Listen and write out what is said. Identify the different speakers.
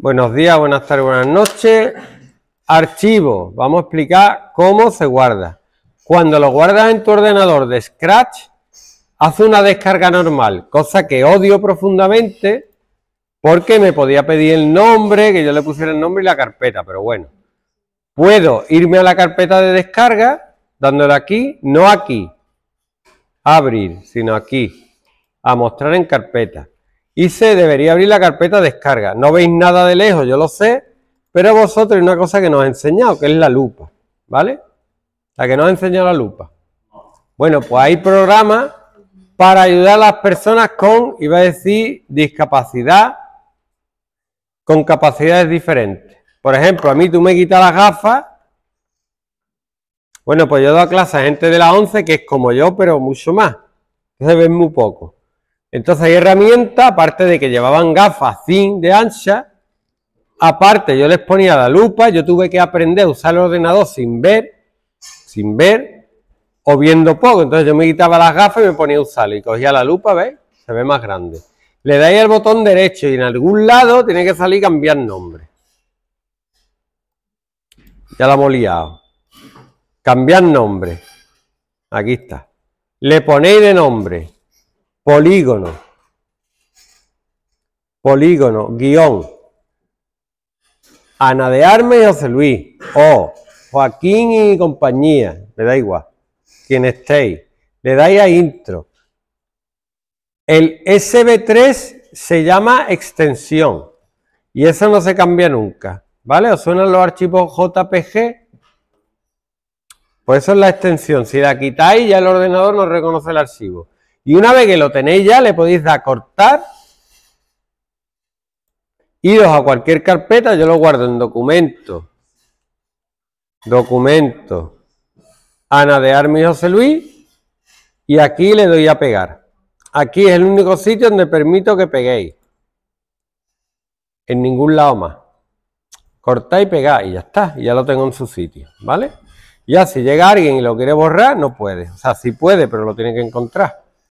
Speaker 1: Buenos días, buenas tardes, buenas noches. Archivo. Vamos a explicar cómo se guarda. Cuando lo guardas en tu ordenador de Scratch, hace una descarga normal, cosa que odio profundamente porque me podía pedir el nombre, que yo le pusiera el nombre y la carpeta, pero bueno. Puedo irme a la carpeta de descarga, dándole aquí, no aquí, abrir, sino aquí, a mostrar en carpeta y se debería abrir la carpeta descarga. No veis nada de lejos, yo lo sé, pero vosotros hay una cosa que nos ha enseñado, que es la lupa, ¿vale? La que nos ha enseñado la lupa. Bueno, pues hay programas para ayudar a las personas con, iba a decir, discapacidad, con capacidades diferentes. Por ejemplo, a mí tú me quitas las gafas. Bueno, pues yo doy clase a gente de las 11 que es como yo, pero mucho más. ...se ven muy poco. Entonces hay herramientas, aparte de que llevaban gafas sin de ancha, aparte yo les ponía la lupa, yo tuve que aprender a usar el ordenador sin ver, sin ver o viendo poco. Entonces yo me quitaba las gafas y me ponía a usarla y cogía la lupa, ¿ves? Se ve más grande. Le dais el botón derecho y en algún lado tiene que salir cambiar nombre. Ya la hemos liado. Cambiar nombre. Aquí está. Le ponéis de nombre polígono, polígono, guión, Ana de Arme y José Luis, o Joaquín y compañía, me da igual, quien estéis, le dais a intro. El SB3 se llama extensión y eso no se cambia nunca, ¿vale? ¿Os suenan los archivos JPG? Pues eso es la extensión, si la quitáis ya el ordenador no reconoce el archivo. Y una vez que lo tenéis ya, le podéis dar a cortar. Idos a cualquier carpeta, yo lo guardo en documento. Documento. Ana de Armi José Luis. Y aquí le doy a pegar. Aquí es el único sitio donde permito que peguéis. En ningún lado más. Cortáis y pegáis y ya está. Y ya lo tengo en su sitio. ¿Vale? Ya si llega alguien y lo quiere borrar, no puede. O sea, sí puede, pero lo tiene que encontrar.